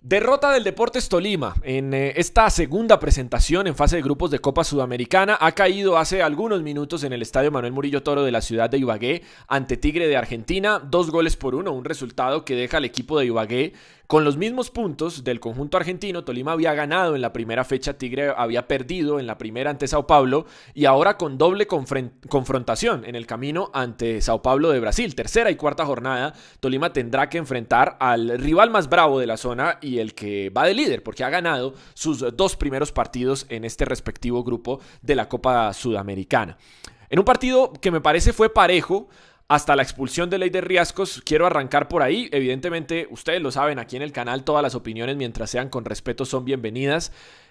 Derrota del Deportes Tolima en eh, esta segunda presentación en fase de grupos de Copa Sudamericana ha caído hace algunos minutos en el Estadio Manuel Murillo Toro de la ciudad de Ibagué ante Tigre de Argentina, dos goles por uno, un resultado que deja al equipo de Ibagué con los mismos puntos del conjunto argentino, Tolima había ganado en la primera fecha, Tigre había perdido en la primera ante Sao Paulo y ahora con doble confrontación en el camino ante Sao Paulo de Brasil. Tercera y cuarta jornada, Tolima tendrá que enfrentar al rival más bravo de la zona y el que va de líder porque ha ganado sus dos primeros partidos en este respectivo grupo de la Copa Sudamericana. En un partido que me parece fue parejo, hasta la expulsión de ley de riesgos. Quiero arrancar por ahí. Evidentemente, ustedes lo saben, aquí en el canal todas las opiniones, mientras sean con respeto, son bienvenidas.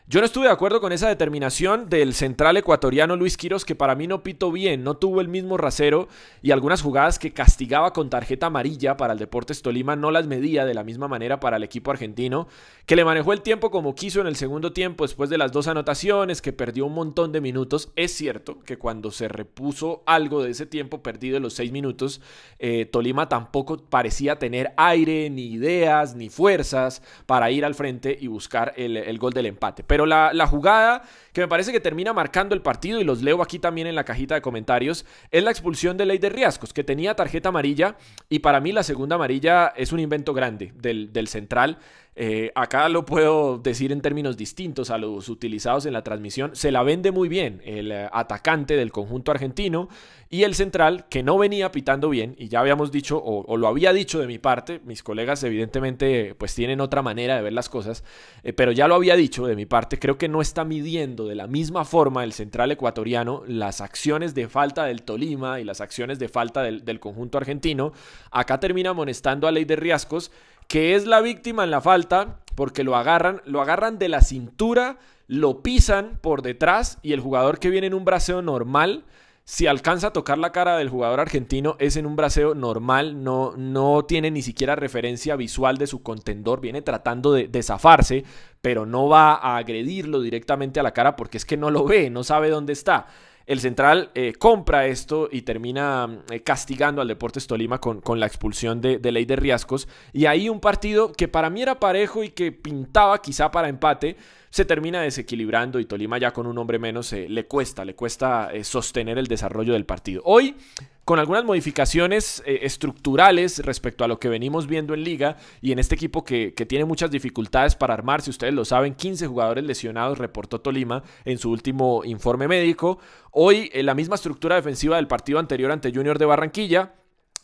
Yo no estuve de acuerdo con esa determinación del central ecuatoriano Luis Quiros, que para mí no pitó bien, no tuvo el mismo rasero y algunas jugadas que castigaba con tarjeta amarilla para el Deportes Tolima no las medía de la misma manera para el equipo argentino, que le manejó el tiempo como quiso en el segundo tiempo después de las dos anotaciones, que perdió un montón de minutos. Es cierto que cuando se repuso algo de ese tiempo perdido en los seis minutos, eh, Tolima tampoco parecía tener aire, ni ideas, ni fuerzas para ir al frente y buscar el, gol del empate. Pero la, jugada que me parece que termina marcando el partido, y los leo aquí también en la cajita de comentarios, es la expulsión de Ley de Riascos, que tenía tarjeta amarilla, y para mí la segunda amarilla es un invento grande del, del central eh, acá lo puedo decir en términos distintos a los utilizados en la transmisión. Se la vende muy bien el eh, atacante del conjunto argentino y el central que no venía pitando bien y ya habíamos dicho o, lo había dicho de mi parte. Mis colegas evidentemente pues tienen otra manera de ver las cosas, eh, pero ya lo había dicho de mi parte. Creo que no está midiendo de la misma forma el central ecuatoriano las acciones de falta del Tolima y las acciones de falta del, del conjunto argentino. Acá termina amonestando a Ley de Riascos que es la víctima en la falta, porque lo agarran, lo agarran de la cintura, lo pisan por detrás y el jugador que viene en un braseo normal, si alcanza a tocar la cara del jugador argentino, es en un braseo normal, no, no tiene ni siquiera referencia visual de su contendor, viene tratando de, de, zafarse, pero no va a agredirlo directamente a la cara porque es que no lo ve, no sabe dónde está el Central eh, compra esto y termina mm, eh, castigando al Deportes Tolima con, la expulsión de, de, Ley de Riascos. Y ahí un partido que para mí era parejo y que pintaba quizá para empate, se termina desequilibrando y Tolima ya con un hombre menos eh, le cuesta, le cuesta eh, sostener el desarrollo del partido. Hoy, con algunas modificaciones eh, estructurales respecto a lo que venimos viendo en liga y en este equipo que, que tiene muchas dificultades para armarse, ustedes lo saben, 15 jugadores lesionados reportó Tolima en su último informe médico. Hoy la misma estructura defensiva del partido anterior ante Junior de Barranquilla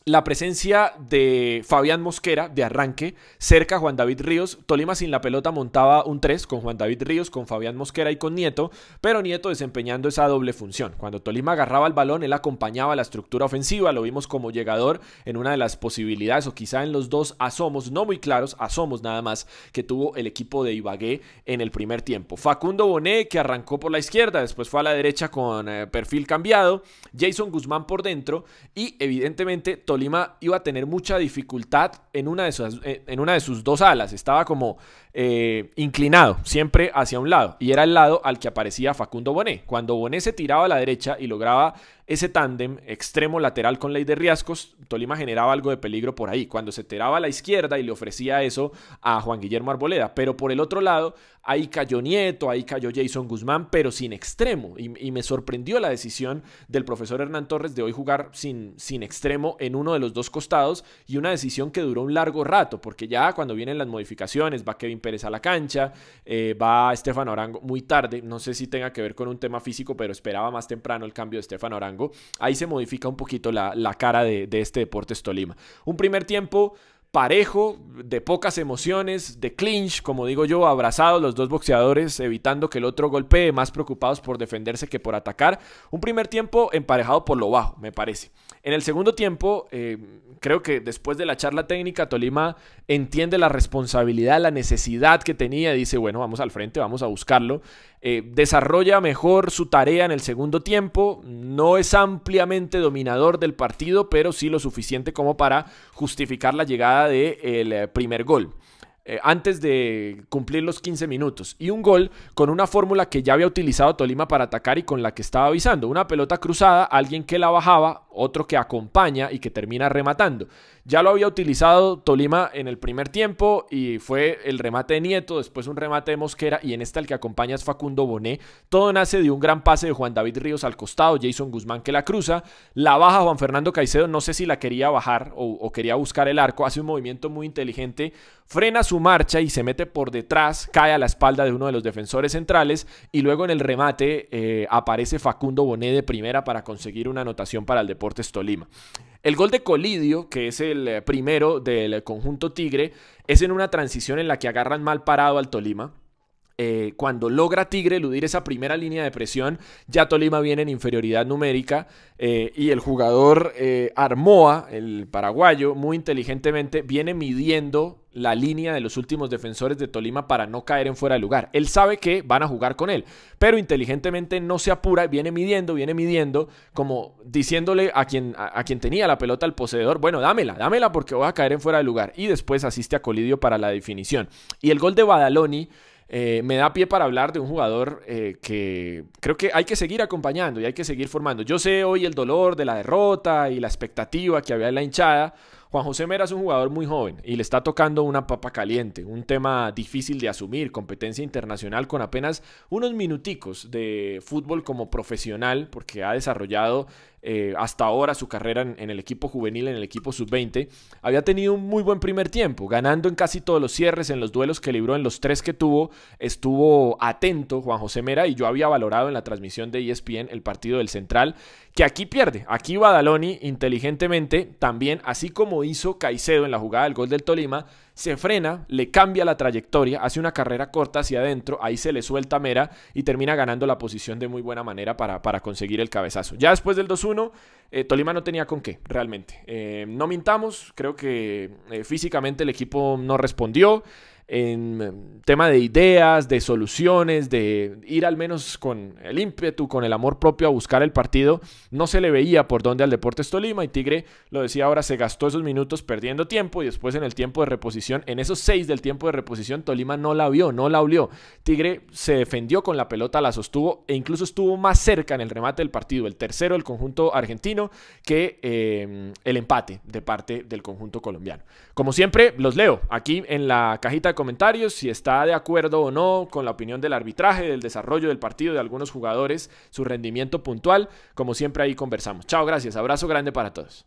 la presencia de Fabián Mosquera de arranque, cerca Juan David Ríos. Tolima sin la pelota montaba un 3 con Juan David Ríos, con Fabián Mosquera y con Nieto, pero Nieto desempeñando esa doble función. Cuando Tolima agarraba el balón, él acompañaba la estructura ofensiva, lo vimos como llegador en una de las posibilidades o quizá en los dos asomos, no muy claros, asomos nada más, que tuvo el equipo de Ibagué en el primer tiempo. Facundo Bonet que arrancó por la izquierda, después fue a la derecha con eh, perfil cambiado, Jason Guzmán por dentro y evidentemente Lima iba a tener mucha dificultad en una de sus, eh, en una de sus dos alas. Estaba como eh, inclinado, siempre hacia un lado. Y era el lado al que aparecía Facundo Bonet, Cuando Bonet se tiraba a la derecha y lograba ese tándem extremo lateral con ley de riesgos Tolima generaba algo de peligro por ahí, cuando se tiraba a la izquierda y le ofrecía eso a Juan Guillermo Arboleda. Pero por el otro lado, ahí cayó Nieto, ahí cayó Jason Guzmán, pero sin extremo. Y, me sorprendió la decisión del profesor Hernán Torres de hoy jugar sin, sin extremo en uno de los dos costados y una decisión que duró un largo rato, porque ya cuando vienen las modificaciones, va Kevin Pérez a la cancha, eh, va Estefan Arango muy tarde, no sé si tenga que ver con un tema físico, pero esperaba más temprano el cambio de Estefan Arango Ahí se modifica un poquito la, cara de, de este Deportes Tolima. Un primer tiempo parejo, de pocas emociones, de clinch, como digo yo, abrazados los dos boxeadores, evitando que el otro golpee, más preocupados por defenderse que por atacar. Un primer tiempo emparejado por lo bajo, me parece. En el segundo tiempo, eh, creo que después de la charla técnica, Tolima entiende la responsabilidad, la necesidad que tenía, dice, bueno, vamos al frente, vamos a buscarlo. Eh, desarrolla mejor su tarea en el segundo tiempo, no es ampliamente dominador del partido, pero sí lo suficiente como para justificar la llegada del eh, primer gol. Eh, antes de cumplir los 15 minutos. Y un gol con una fórmula que ya había utilizado Tolima para atacar y con la que estaba avisando. Una pelota cruzada, alguien que la bajaba, otro que acompaña y que termina rematando. Ya lo había utilizado Tolima en el primer tiempo y fue el remate de Nieto, después un remate de Mosquera y en esta el que acompaña es Facundo Boné. Todo nace de un gran pase de Juan David Ríos al costado, Jason Guzmán que la cruza, la baja Juan Fernando Caicedo, no sé si la quería bajar o, quería buscar el arco, hace un movimiento muy inteligente, frena su marcha y se mete por detrás, cae a la espalda de uno de los defensores centrales y luego en el remate eh, aparece Facundo Boné de primera para conseguir una anotación para el Deportes Tolima. El gol de Colidio, que es el eh, primero del conjunto Tigre, es en una transición en la que agarran mal parado al Tolima eh, cuando logra Tigre eludir esa primera línea de presión, ya Tolima viene en inferioridad numérica eh, y el jugador eh, Armoa, el paraguayo, muy inteligentemente viene midiendo la línea de los últimos defensores de Tolima para no caer en fuera de lugar. Él sabe que van a jugar con él, pero inteligentemente no se apura, viene midiendo, viene midiendo, como diciéndole a quien, a, quien tenía la pelota al poseedor, bueno, dámela, dámela porque voy a caer en fuera de lugar. Y después asiste a Colidio para la definición. Y el gol de Badaloni eh, me da pie para hablar de un jugador eh, que creo que hay que seguir acompañando y hay que seguir formando. Yo sé hoy el dolor de la derrota y la expectativa que había en la hinchada Juan José Mera es un jugador muy joven y le está tocando una papa caliente, un tema difícil de asumir, competencia internacional con apenas unos minuticos de fútbol como profesional, porque ha desarrollado eh, hasta ahora su carrera en, en, el equipo juvenil, en el equipo sub-20, había tenido un muy buen primer tiempo, ganando en casi todos los cierres, en los duelos que libró, en los tres que tuvo, estuvo atento Juan José Mera y yo había valorado en la transmisión de ESPN el partido del Central, que aquí pierde, aquí Badaloni inteligentemente, también así como hizo Caicedo en la jugada del gol del Tolima, se frena, le cambia la trayectoria, hace una carrera corta hacia adentro, ahí se le suelta Mera y termina ganando la posición de muy buena manera para, conseguir el cabezazo. Ya después del 2-1, eh, Tolima no tenía con qué, realmente. Eh, no mintamos, creo que eh, físicamente el equipo no respondió en em, tema de ideas, de soluciones, de ir al menos con el ímpetu, con el amor propio a buscar el partido, no se le veía por dónde al Deportes Tolima y Tigre, lo decía ahora, se gastó esos minutos perdiendo tiempo y después en el tiempo de reposición, en esos seis del tiempo de reposición, Tolima no la vio, no la olió. Tigre se defendió con la pelota, la sostuvo e incluso estuvo más cerca en el remate del partido, el tercero del conjunto argentino, que em, el empate de parte del conjunto colombiano. Como siempre, los leo aquí en la cajita comentarios si está de acuerdo o no con la opinión del arbitraje, del desarrollo del partido, de algunos jugadores, su rendimiento puntual. Como siempre ahí conversamos. Chao, gracias. Abrazo grande para todos.